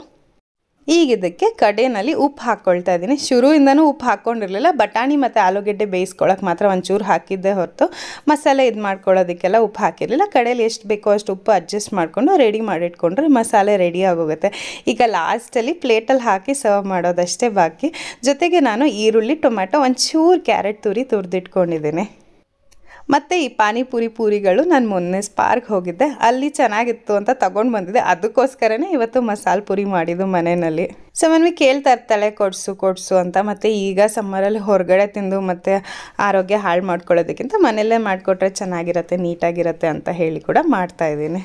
ಈಗ ಇದಕ್ಕೆ ಕಡೆಯಲ್ಲಿ ಉಪ್ಪು ಹಾಕ್ಕೊಳ್ತಾ ಇದ್ದೀನಿ ಶುರುವಿಂದನೂ ಉಪ್ಪು ಹಾಕ್ಕೊಂಡಿರಲಿಲ್ಲ ಬಟಾಣಿ ಮತ್ತು ಆಲೂಗೆಡ್ಡೆ ಬೇಯಿಸ್ಕೊಳ್ಳೋಕೆ ಮಾತ್ರ ಒಂಚೂರು ಹಾಕಿದ್ದೆ ಹೊರತು ಮಸಾಲೆ ಇದು ಮಾಡ್ಕೊಳ್ಳೋದಕ್ಕೆಲ್ಲ ಉಪ್ಪು ಹಾಕಿರಲಿಲ್ಲ ಕಡೆಯಲ್ಲಿ ಎಷ್ಟು ಬೇಕೋ ಅಷ್ಟು ಉಪ್ಪು ಅಡ್ಜಸ್ಟ್ ಮಾಡಿಕೊಂಡು ರೆಡಿ ಮಾಡಿಟ್ಕೊಂಡ್ರೆ ಮಸಾಲೆ ರೆಡಿ ಆಗೋಗುತ್ತೆ ಈಗ ಲಾಸ್ಟಲ್ಲಿ ಪ್ಲೇಟಲ್ಲಿ ಹಾಕಿ ಸರ್ವ್ ಮಾಡೋದಷ್ಟೇ ಬಾಕಿ ಜೊತೆಗೆ ನಾನು ಈರುಳ್ಳಿ ಟೊಮ್ಯಾಟೊ ಒಂಚೂರು ಕ್ಯಾರೆಟ್ ತುರಿ ತುರಿದಿಟ್ಕೊಂಡಿದ್ದೀನಿ ಮತ್ತು ಈ ಪಾನಿಪುರಿ ಪೂರಿಗಳು ನಾನು ಮೊನ್ನೆ ಸ್ಪಾರ್ಕ್ ಹೋಗಿದ್ದೆ ಅಲ್ಲಿ ಚೆನ್ನಾಗಿತ್ತು ಅಂತ ತೊಗೊಂಡು ಬಂದಿದ್ದೆ ಅದಕ್ಕೋಸ್ಕರನೇ ಇವತ್ತು ಮಸಾಲೆ ಪುರಿ ಮಾಡಿದ್ದು ಮನೆಯಲ್ಲಿ ಮನ್ವಿ ಕೇಳ್ತಾ ಇರ್ತಾಳೆ ಕೊಡಿಸು ಕೊಡಿಸು ಅಂತ ಮತ್ತು ಈಗ ಸಮ್ಮರಲ್ಲಿ ಹೊರಗಡೆ ತಿಂದು ಮತ್ತು ಆರೋಗ್ಯ ಹಾಳು ಮಾಡ್ಕೊಳ್ಳೋದಕ್ಕಿಂತ ಮನೆಯಲ್ಲೇ ಮಾಡಿಕೊಟ್ರೆ ಚೆನ್ನಾಗಿರತ್ತೆ ನೀಟಾಗಿರುತ್ತೆ ಅಂತ ಹೇಳಿ ಕೂಡ ಮಾಡ್ತಾಯಿದ್ದೀನಿ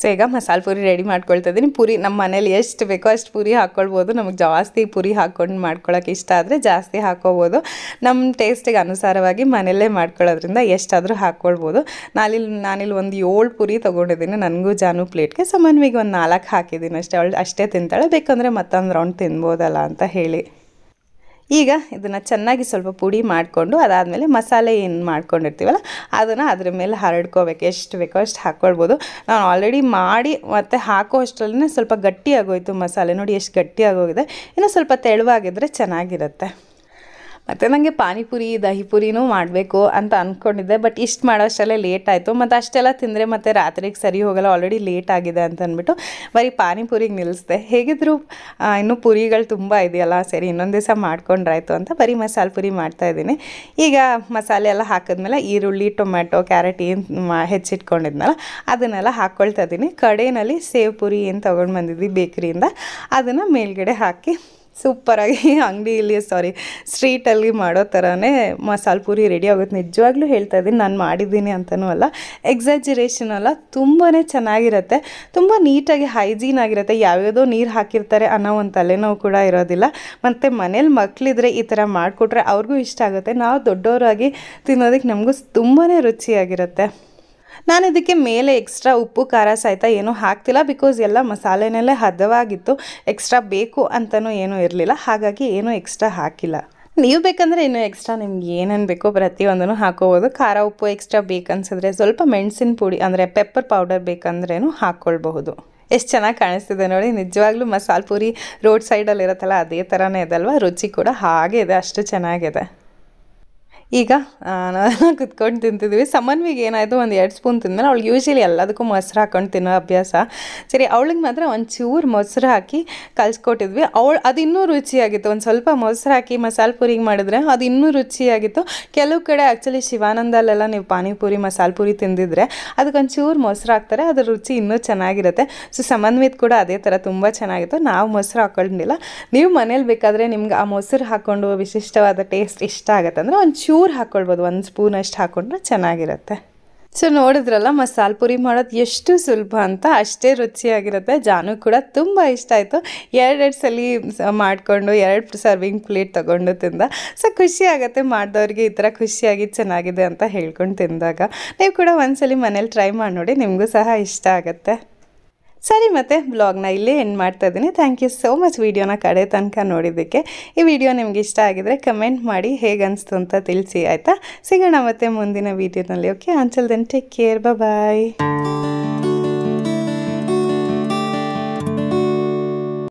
ಸೊ ಈಗ ಮಸಾಲೆ ಪೂರಿ ರೆಡಿ ಮಾಡ್ಕೊಳ್ತಾ ಇದ್ದೀನಿ ಪೂರಿ ನಮ್ಮ ಮನೇಲಿ ಎಷ್ಟು ಬೇಕೋ ಅಷ್ಟು ಪೂರಿ ಹಾಕ್ಕೊಳ್ಬೋದು ನಮಗೆ ಜಾಸ್ತಿ ಪೂರಿ ಹಾಕ್ಕೊಂಡು ಮಾಡ್ಕೊಳ್ಳೋಕೆ ಇಷ್ಟ ಆದರೆ ಜಾಸ್ತಿ ಹಾಕ್ಕೋಬೋದು ನಮ್ಮ ಟೇಸ್ಟಿಗೆ ಅನುಸಾರವಾಗಿ ಮನೆಯಲ್ಲೇ ಮಾಡ್ಕೊಳ್ಳೋದ್ರಿಂದ ಎಷ್ಟಾದರೂ ಹಾಕ್ಕೊಳ್ಬೋದು ನಾನಿಲ್ಲಿ ನಾನಿಲ್ಲಿ ಒಂದು ಏಳು ಪೂರಿ ತೊಗೊಂಡಿದ್ದೀನಿ ನನಗೂ ಜಾನು ಪ್ಲೇಟ್ಗೆ ಸಮನ್ವಿಗೆ ಒಂದು ನಾಲ್ಕು ಹಾಕಿದ್ದೀನಿ ಅಷ್ಟೇ ಅವಳು ಅಷ್ಟೇ ತಿಂತಾಳೆ ಬೇಕಂದರೆ ಮತ್ತೊಂದು ರೌಂಡ್ ತಿನ್ಬೋದಲ್ಲ ಅಂತ ಹೇಳಿ ಈಗ ಇದನ್ನು ಚೆನ್ನಾಗಿ ಸ್ವಲ್ಪ ಪುಡಿ ಮಾಡಿಕೊಂಡು ಅದಾದಮೇಲೆ ಮಸಾಲೆ ಏನು ಮಾಡ್ಕೊಂಡಿರ್ತೀವಲ್ಲ ಅದನ್ನು ಅದ್ರ ಮೇಲೆ ಹರಡ್ಕೋಬೇಕು ಎಷ್ಟು ಬೇಕೋ ಅಷ್ಟು ಹಾಕ್ಕೊಳ್ಬೋದು ನಾನು ಆಲ್ರೆಡಿ ಮಾಡಿ ಮತ್ತು ಹಾಕೋ ಅಷ್ಟರಲ್ಲೇ ಸ್ವಲ್ಪ ಗಟ್ಟಿಯಾಗೋಯಿತು ಮಸಾಲೆ ನೋಡಿ ಎಷ್ಟು ಗಟ್ಟಿಯಾಗೋಗಿದೆ ಇನ್ನು ಸ್ವಲ್ಪ ತೆಳುವಾಗಿದ್ದರೆ ಚೆನ್ನಾಗಿರುತ್ತೆ ಮತ್ತು ನನಗೆ ಪಾನಿಪುರಿ ದಹಿಪುರಿನೂ ಮಾಡಬೇಕು ಅಂತ ಅಂದ್ಕೊಂಡಿದ್ದೆ ಬಟ್ ಇಷ್ಟು ಮಾಡೋಷ್ಟೆಲ್ಲ ಲೇಟ್ ಆಯಿತು ಮತ್ತು ಅಷ್ಟೆಲ್ಲ ತಿಂದರೆ ಮತ್ತು ರಾತ್ರಿಗೆ ಸರಿ ಹೋಗಲ್ಲ ಆಲ್ರೆಡಿ ಲೇಟ್ ಆಗಿದೆ ಅಂತ ಅಂದ್ಬಿಟ್ಟು ಬರೀ ಪಾನಿಪುರಿಗೆ ನಿಲ್ಲಿಸಿದೆ ಹೇಗಿದ್ರು ಇನ್ನೂ ಪುರಿಗಳು ತುಂಬ ಇದೆಯಲ್ಲ ಸರಿ ಇನ್ನೊಂದು ದಿವಸ ಮಾಡ್ಕೊಂಡ್ರಾಯ್ತು ಅಂತ ಬರೀ ಮಸಾಲೆ ಪುರಿ ಮಾಡ್ತಾಯಿದ್ದೀನಿ ಈಗ ಮಸಾಲೆ ಎಲ್ಲ ಹಾಕಿದ್ಮೇಲೆ ಈರುಳ್ಳಿ ಟೊಮ್ಯಾಟೊ ಕ್ಯಾರೆಟ್ ಏನು ಹೆಚ್ಚಿಟ್ಕೊಂಡಿದ್ನಲ್ಲ ಅದನ್ನೆಲ್ಲ ಹಾಕ್ಕೊಳ್ತಾ ಇದ್ದೀನಿ ಕಡೆಯಲ್ಲಿ ಸೇವ್ ಪುರಿ ಏನು ತೊಗೊಂಡು ಬಂದಿದ್ವಿ ಬೇಕ್ರಿಯಿಂದ ಅದನ್ನು ಮೇಲ್ಗಡೆ ಹಾಕಿ ಸೂಪರಾಗಿ ಅಂಗಡಿಯಲ್ಲಿ ಸಾರಿ ಸ್ಟ್ರೀಟಲ್ಲಿ ಮಾಡೋ ಥರನೇ ಮಸಾಲೆ ಪೂರಿ ರೆಡಿ ಆಗುತ್ತೆ ನಿಜವಾಗ್ಲೂ ಹೇಳ್ತಾ ಇದ್ದೀನಿ ನಾನು ಮಾಡಿದ್ದೀನಿ ಅಂತಲೂ ಅಲ್ಲ ಎಕ್ಸಾಜಿರೇಷನ್ ಅಲ್ಲ ತುಂಬಾ ಚೆನ್ನಾಗಿರುತ್ತೆ ತುಂಬ ನೀಟಾಗಿ ಹೈಜೀನ್ ಆಗಿರುತ್ತೆ ಯಾವ್ಯಾವುದೋ ನೀರು ಹಾಕಿರ್ತಾರೆ ಅನ್ನೋ ಒಂದು ತಲೆನೋವು ಕೂಡ ಇರೋದಿಲ್ಲ ಮತ್ತು ಮನೇಲಿ ಮಕ್ಕಳಿದ್ರೆ ಈ ಥರ ಮಾಡಿಕೊಟ್ರೆ ಅವ್ರಿಗೂ ಇಷ್ಟ ಆಗುತ್ತೆ ನಾವು ದೊಡ್ಡವರಾಗಿ ತಿನ್ನೋದಕ್ಕೆ ನಮಗೂ ತುಂಬಾ ರುಚಿಯಾಗಿರುತ್ತೆ ನಾನು ಇದಕ್ಕೆ ಮೇಲೆ ಎಕ್ಸ್ಟ್ರಾ ಉಪ್ಪು ಖಾರ ಸಹಿತ ಏನೂ ಹಾಕ್ತಿಲ್ಲ ಬಿಕಾಸ್ ಎಲ್ಲ ಮಸಾಲೆನಲ್ಲೇ ಹದವಾಗಿತ್ತು ಎಕ್ಸ್ಟ್ರಾ ಬೇಕು ಅಂತಲೂ ಏನೂ ಇರಲಿಲ್ಲ ಹಾಗಾಗಿ ಏನೂ ಎಕ್ಸ್ಟ್ರಾ ಹಾಕಿಲ್ಲ ನೀವು ಬೇಕಂದರೆ ಇನ್ನೂ ಎಕ್ಸ್ಟ್ರಾ ನಿಮ್ಗೆ ಏನೇನು ಬೇಕೋ ಪ್ರತಿಯೊಂದನ್ನು ಹಾಕೋಬೋದು ಖಾರ ಉಪ್ಪು ಎಕ್ಸ್ಟ್ರಾ ಬೇಕನ್ಸಿದ್ರೆ ಸ್ವಲ್ಪ ಮೆಣಸಿನ ಪುಡಿ ಅಂದರೆ ಪೆಪ್ಪರ್ ಪೌಡರ್ ಬೇಕಂದ್ರೇನು ಹಾಕ್ಕೊಳ್ಬಹುದು ಎಷ್ಟು ಚೆನ್ನಾಗಿ ಕಾಣಿಸ್ತಿದೆ ನೋಡಿ ನಿಜವಾಗ್ಲೂ ಮಸಾಲ ಪೂರಿ ರೋಡ್ ಸೈಡಲ್ಲಿ ಇರತ್ತಲ್ಲ ಅದೇ ಥರನೇ ಇದೆ ಅಲ್ವಾ ರುಚಿ ಕೂಡ ಹಾಗೆ ಇದೆ ಅಷ್ಟು ಚೆನ್ನಾಗಿದೆ ಈಗ ನಾವೆಲ್ಲ ಕುತ್ಕೊಂಡು ತಿಂತಿದ್ವಿ ಸಮನ್ವಿಗೆ ಏನಾಯಿತು ಒಂದು ಎರಡು ಸ್ಪೂನ್ ತಿಂದ್ಮೇಲೆ ಅವ್ಳಿಗೆ ಯೂಶ್ವಲಿ ಎಲ್ಲದಕ್ಕೂ ಮೊಸರು ಹಾಕೊಂಡು ತಿನ್ನೋ ಅಭ್ಯಾಸ ಸರಿ ಅವಳಿಗೆ ಮಾತ್ರ ಒಂದು ಮೊಸರು ಹಾಕಿ ಕಲಿಸ್ಕೊಟ್ಟಿದ್ವಿ ಅವಳು ಅದು ಇನ್ನೂ ರುಚಿಯಾಗಿತ್ತು ಒಂದು ಸ್ವಲ್ಪ ಮೊಸರು ಹಾಕಿ ಮಸಾಲೆ ಪೂರಿಗೆ ಮಾಡಿದ್ರೆ ಅದು ಇನ್ನೂ ರುಚಿಯಾಗಿತ್ತು ಕೆಲವು ಕಡೆ ಆ್ಯಕ್ಚುಲಿ ಶಿವಾನಂದಲ್ಲೆಲ್ಲ ನೀವು ಪಾನಿಪುರಿ ಮಸಾಲೆ ಪೂರಿ ತಿಂದಿದ್ರೆ ಅದಕ್ಕೊಂದು ಚೂರು ಮೊಸರು ಹಾಕ್ತಾರೆ ಅದ್ರ ರುಚಿ ಇನ್ನೂ ಚೆನ್ನಾಗಿರುತ್ತೆ ಸೊ ಸಮನ್ವಿತ್ ಕೂಡ ಅದೇ ಥರ ತುಂಬ ಚೆನ್ನಾಗಿತ್ತು ನಾವು ಮೊಸರು ಹಾಕೊಂಡಿಲ್ಲ ನೀವು ಮನೇಲಿ ಬೇಕಾದರೆ ನಿಮ್ಗೆ ಆ ಮೊಸರು ಹಾಕ್ಕೊಂಡು ವಿಶಿಷ್ಟವಾದ ಟೇಸ್ಟ್ ಇಷ್ಟ ಆಗುತ್ತೆ ಅಂದರೆ ಒಂದು ಚೂರು ಚೂರು ಹಾಕ್ಕೊಳ್ಬೋದು ಒಂದು ಸ್ಪೂನ್ ಅಷ್ಟು ಹಾಕೊಂಡ್ರೆ ಚೆನ್ನಾಗಿರುತ್ತೆ ಸೊ ನೋಡಿದ್ರಲ್ಲ ಮಸಾಲ ಪುರಿ ಮಾಡೋದು ಎಷ್ಟು ಸುಲಭ ಅಂತ ಅಷ್ಟೇ ರುಚಿಯಾಗಿರುತ್ತೆ ಜಾನು ಕೂಡ ತುಂಬ ಇಷ್ಟ ಆಯಿತು ಎರಡೆರಡು ಸಲ ಮಾಡಿಕೊಂಡು ಎರಡು ಸರ್ವಿಂಗ್ ಪ್ಲೇಟ್ ತೊಗೊಂಡು ತಿಂದ ಸೊ ಖುಷಿ ಆಗುತ್ತೆ ಮಾಡಿದವ್ರಿಗೆ ಈ ಥರ ಖುಷಿಯಾಗಿ ಚೆನ್ನಾಗಿದೆ ಅಂತ ಹೇಳ್ಕೊಂಡು ತಿಂದಾಗ ನೀವು ಕೂಡ ಒಂದ್ಸಲಿ ಮನೇಲಿ ಟ್ರೈ ಮಾಡಿ ನೋಡಿ ನಿಮಗೂ ಸಹ ಇಷ್ಟ ಆಗುತ್ತೆ ಸರಿ ಮತ್ತೆ ಬ್ಲಾಗ್ನ ಇಲ್ಲಿ ಎಂಡ್ ಮಾಡ್ತಾ ಇದ್ದೀನಿ ಥ್ಯಾಂಕ್ ಯು ಸೋ ಮಚ್ ವೀಡಿಯೋನ ಕಡೆ ತನಕ ನೋಡಿದ್ದಕ್ಕೆ ಈ ವಿಡಿಯೋ ನಿಮ್ಗೆ ಇಷ್ಟ ಆಗಿದರೆ ಕಮೆಂಟ್ ಮಾಡಿ ಹೇಗೆ ಅನಿಸ್ತು ಅಂತ ತಿಳಿಸಿ ಆಯಿತಾ ಸಿಗೋಣ ಮತ್ತೆ ಮುಂದಿನ ವೀಡಿಯೋನಲ್ಲಿ ಓಕೆ ಅಂಚಲ್ ಟೇಕ್ ಕೇರ್ ಬಾಯ್